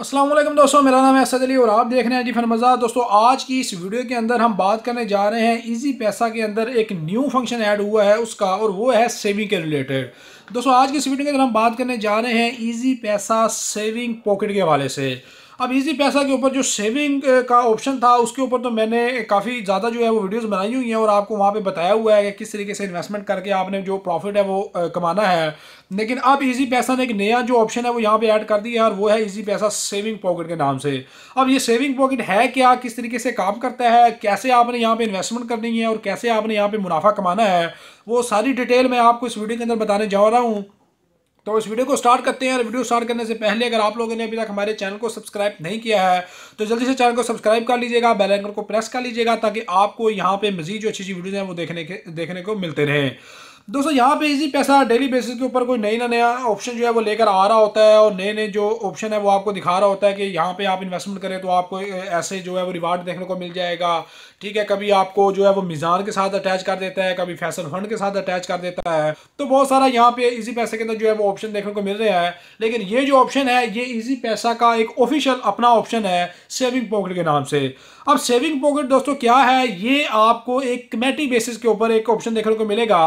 असलम दोस्तों मेरा नाम है असद अली और आप देख रहे हैं जी फिर मज़ा दोस्तों आज की इस वीडियो के अंदर हम बात करने जा रहे हैं इजी पैसा के अंदर एक न्यू फंक्शन ऐड हुआ है उसका और वो है सेविंग के रिलेटेड दोस्तों आज की इस वीडियो के अंदर हम बात करने जा रहे हैं इजी पैसा सेविंग पॉकेट के हवाले से अब इजी पैसा के ऊपर जो सेविंग का ऑप्शन था उसके ऊपर तो मैंने काफ़ी ज़्यादा जो है वो वीडियोस बनाई हुई हैं और आपको वहाँ पे बताया हुआ है कि किस तरीके से इन्वेस्टमेंट करके आपने जो प्रॉफिट है वो कमाना है लेकिन अब इजी पैसा ने एक नया जो ऑप्शन है वो यहाँ पर ऐड कर दिया है और वो है ईजी पैसा सेविंग पॉकेट के नाम से अब ये सेविंग पॉकेट है क्या किस तरीके से काम करता है कैसे आपने यहाँ पर इन्वेस्टमेंट करनी है और कैसे आपने यहाँ पर मुनाफा कमाना है वो सारी डिटेल मैं आपको इस वीडियो के अंदर बताने जा रहा हूँ तो इस वीडियो को स्टार्ट करते हैं और वीडियो स्टार्ट करने से पहले अगर आप लोगों ने अभी तक हमारे चैनल को सब्सक्राइब नहीं किया है तो जल्दी से चैनल को सब्सक्राइब कर लीजिएगा बेल आइकन को प्रेस कर लीजिएगा ताकि आपको यहाँ पे मजीद जो अच्छी अच्छी वीडियोज़ हैं वो देखने के देखने को मिलते रहें दोस्तों यहाँ पे इजी पैसा डेली बेसिस के ऊपर कोई नई ना नया ऑप्शन जो है वो लेकर आ रहा होता है और नए नए जो ऑप्शन है वो आपको दिखा रहा होता है कि यहाँ पे आप इन्वेस्टमेंट करें तो आपको ऐसे जो है वो रिवार्ड देखने को मिल जाएगा ठीक है कभी आपको जो है वो मिज़ान के साथ अटैच कर देता है कभी फैसल फंड के साथ अटैच कर देता है तो बहुत सारा यहाँ पे ईजी पैसे के अंदर जो है वो ऑप्शन देखने को मिल रहा है लेकिन ये जो ऑप्शन है ये ईजी पैसा का एक ऑफिशियल अपना ऑप्शन है सेविंग पॉकेट के नाम से अब सेविंग पॉकेट दोस्तों क्या है ये आपको एक कमेटी बेसिस के ऊपर एक ऑप्शन देखने को मिलेगा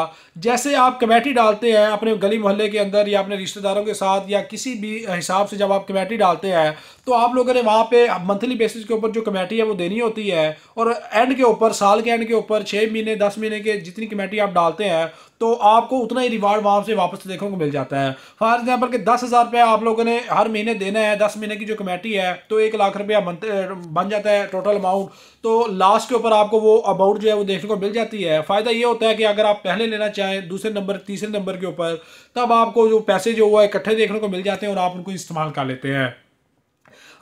जैसे आप कमेटी डालते हैं अपने गली मोहल्ले के अंदर या अपने रिश्तेदारों के साथ या किसी भी हिसाब से जब आप कमेटी डालते हैं तो आप लोगों ने वहाँ पे मंथली बेसिस के ऊपर जो कमेटी है वो देनी होती है और एंड के ऊपर साल के एंड के ऊपर छः महीने दस महीने के जितनी कमेटी आप डालते हैं तो आपको उतना ही रिवार्ड वहाँ से वापस देखने को मिल जाता है फॉर एग्जाम्पल के दस हज़ार रुपया आप लोगों ने हर महीने देना है दस महीने की जो कमेटी है तो एक लाख रुपया बनते बन जाता है टोटल अमाउंट तो लास्ट के ऊपर आपको वो अमाउंट जो है वो देखने को मिल जाती है फ़ायदा ये होता है कि अगर आप पहले लेना चाहें दूसरे नंबर तीसरे नंबर के ऊपर तब आपको जो पैसे जो हुआ इकट्ठे देखने को मिल जाते हैं और आप उनको इस्तेमाल कर लेते हैं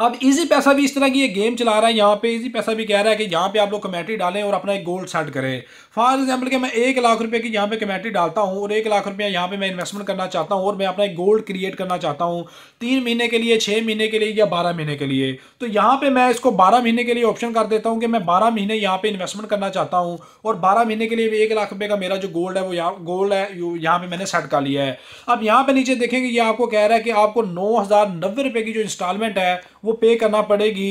अब इजी पैसा भी इस तरह की ये गेम चला रहा है यहाँ पे इजी पैसा भी कह रहा है कि यहाँ पे आप लोग कमेटी डालें और अपना एक गोल सेट करें फॉर एग्जाम्पल कि मैं एक लाख रुपये की यहाँ पे कमेटी डालता हूँ और एक लाख रुपया यहाँ पे मैं इन्वेस्टमेंट करना चाहता हूँ और मैं अपना एक गोल्ड क्रिएट करना चाहता हूँ तीन महीने के लिए छः महीने के लिए या बारह महीने के लिए तो यहाँ पर मैं इसको बारह महीने के लिए ऑप्शन कर देता हूँ कि मैं बारह महीने यहाँ पर इन्वेस्टमेंट करना चाहता हूँ और बारह महीने के लिए एक लाख रुपये का मेरा जो गोल्ड है वो यहाँ गोल्ड है यहाँ पर मैंने सेट कर लिया है अब यहाँ पर नीचे देखेंगे ये आपको कह रहा है कि आपको नौ हज़ार नब्बे रुपये की जो इंस्टॉलमेंट है वो पे करना पड़ेगी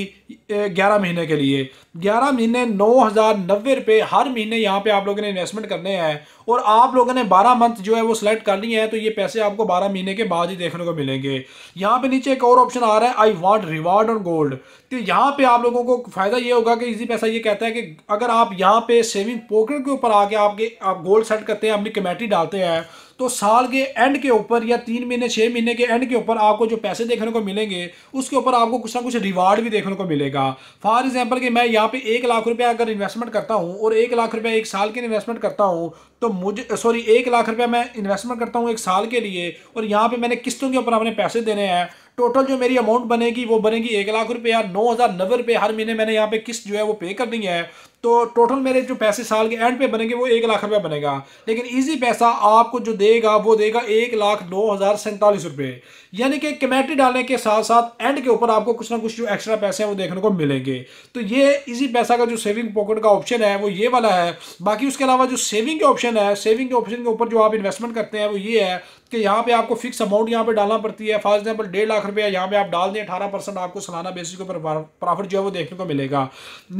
ग्यारह महीने के लिए ग्यारह महीने नौ हज़ार नब्बे रुपये हर महीने यहाँ पे आप लोगों ने इन्वेस्टमेंट करने हैं और आप लोगों ने बारह मंथ जो है वो सिलेक्ट कर लिए हैं तो ये पैसे आपको बारह महीने के बाद ही देखने को मिलेंगे यहाँ पे नीचे एक और ऑप्शन आ रहा है I want reward on gold तो यहाँ पर आप लोगों को फ़ायदा ये होगा कि इसी पैसा ये कहता है कि अगर आप यहाँ पर सेविंग पॉकेट के ऊपर आके आपके आप गोल्ड सेट करते हैं अपनी कमेटी डालते हैं तो साल के एंड के ऊपर या तीन महीने छः महीने के एंड के ऊपर आपको जो पैसे देखने को मिलेंगे उसके ऊपर आपको कुछ ना कुछ रिवार्ड भी देखने को मिलेगा फॉर एग्जाम्पल कि मैं यहाँ पे एक लाख रुपया अगर इन्वेस्टमेंट करता हूँ और एक लाख रुपया एक साल के इन्वेस्टमेंट करता हूँ तो मुझे सॉरी एक लाख रुपया मैं इन्वेस्टमेंट करता हूँ एक साल के लिए और यहाँ पर मैंने किस्तों के ऊपर अपने पैसे देने हैं टोटल जो मेरी अमाउंट बनेगी वो बनेगी एक लाख रुपये या नौ हज़ार नब्बे रुपये हर महीने मैंने यहाँ पे किस्त जो है वो पे करनी है तो टोटल मेरे जो पैसे साल के एंड पे बनेंगे वो एक लाख रुपया बनेगा लेकिन इजी पैसा आपको जो देगा वो देगा एक लाख नौ हज़ार सैंतालीस रुपये यानी कि कमेटी डालने के साथ साथ एंड के ऊपर आपको कुछ ना कुछ जो एक्स्ट्रा पैसे हैं वो देखने को मिलेंगे तो ये इजी पैसा का जो सेविंग पॉकेट का ऑप्शन है वो ये वाला है बाकी उसके अलावा जो सेविंग के ऑप्शन है सेविंग के ऑप्शन के ऊपर जो आप इन्वेस्टमेंट करते हैं वो ये है कि यहाँ पे आपको फिक्स अमाउंट यहाँ पे डालना पड़ती है फॉर एग्जाम्पल डेढ़ लाख रुपया यहाँ पे आप डाल दें अठारह परसेंट आपको सालाना बेसिस के ऊपर प्रॉफिट जो है वो देखने को मिलेगा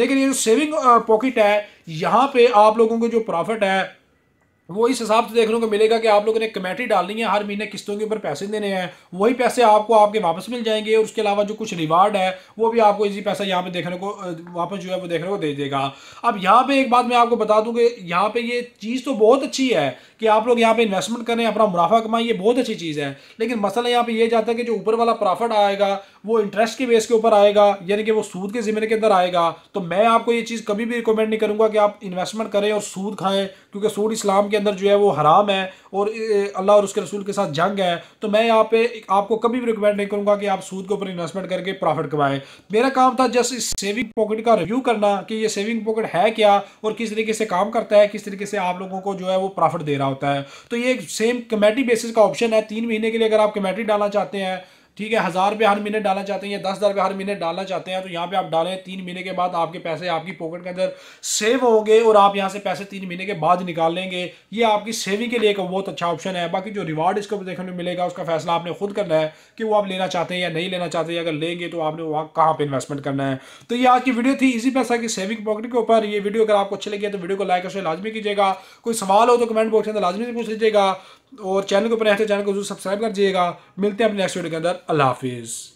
लेकिन ये जो सेविंग पॉकेट है यहाँ पे आप लोगों के जो प्रॉफिट है वो इस हिसाब से देखने को मिलेगा कि आप लोगों ने कमेटी डालनी है हर महीने किस्तों के ऊपर पैसे देने हैं वही पैसे आपको आपके वापस मिल जाएंगे और उसके अलावा जो कुछ रिवार्ड है वो भी आपको इसी पैसा यहाँ पे देखने को वापस जो है वो देखने को दे देगा अब यहाँ पे एक बात मैं आपको बता दूँ कि यहाँ पे ये चीज़ तो बहुत अच्छी है कि आप लोग यहाँ पे इन्वेस्टमेंट करें अपना मुनाफा कमाएं ये बहुत अच्छी चीज़ है लेकिन मसला यहाँ पे ये जाता है कि जो ऊपर वाला प्रॉफिट आएगा वो इंटरेस्ट के बेस के ऊपर आएगा यानी कि वो सूद के ज़िम्मे के अंदर आएगा तो मैं आपको ये चीज़ कभी भी रिकमेंड नहीं करूँगा कि आप इन्वेस्टमेंट करें और सूद खाएँ क्योंकि सूद इस्लाम के अंदर जो है वो हराम है और अल्लाह और उसके रसूल के साथ जंग है तो मैं यहाँ पे आपको कभी भी रिकमेंड नहीं करूँगा कि आप सूद के ऊपर इन्वेस्टमेंट करके प्रॉफिट कमाएं मेरा काम था जस्ट इस सेविंग पॉकेट का रिव्यू करना कि ये सेविंग पॉकेट है क्या और किस तरीके से काम करता है किस तरीके से आप लोगों को जो है वो प्रॉफिट दे रहा होता है तो ये सेम कमेटी बेसिस का ऑप्शन है तीन महीने के लिए अगर आप कमेटी डालना चाहते हैं ठीक है हज़ार रुपये हर महीने डालना चाहते हैं या दस हज़ार रुपये हर महीने डालना चाहते हैं तो यहाँ पे आप डालें तीन महीने के बाद आपके पैसे आपकी पॉकेट के अंदर सेव होंगे और आप यहाँ से पैसे तीन महीने के बाद निकाल लेंगे ये आपकी सेविंग के लिए एक बहुत अच्छा ऑप्शन है बाकी जो रिवार्ड इसको देखने को मिलेगा उसका फैसला आपने खुद करना है कि वो आप लेना चाहते हैं या नहीं लेना चाहते हैं अगर लेंगे तो आपने वहाँ कहाँ पर इन्वेस्टमेंट करना है तो ये आज की वीडियो थी इसी पैसा की सेविंग पॉकेट के ऊपर ये वीडियो अगर आपको अच्छी लगी है तो वीडियो को लाइक और शेयर लाजमी कीजिएगा कोई सवाल हो तो कमेंट बॉक्स में लाजमी से पूछ लीजिएगा और चैनल के ऊपर ऐसे चैनल को जरूर सब्सक्राइब कर दीजिएगा मिलते हैं अपने नेक्स्ट वीडियो के अंदर अल्लाह हाफिज़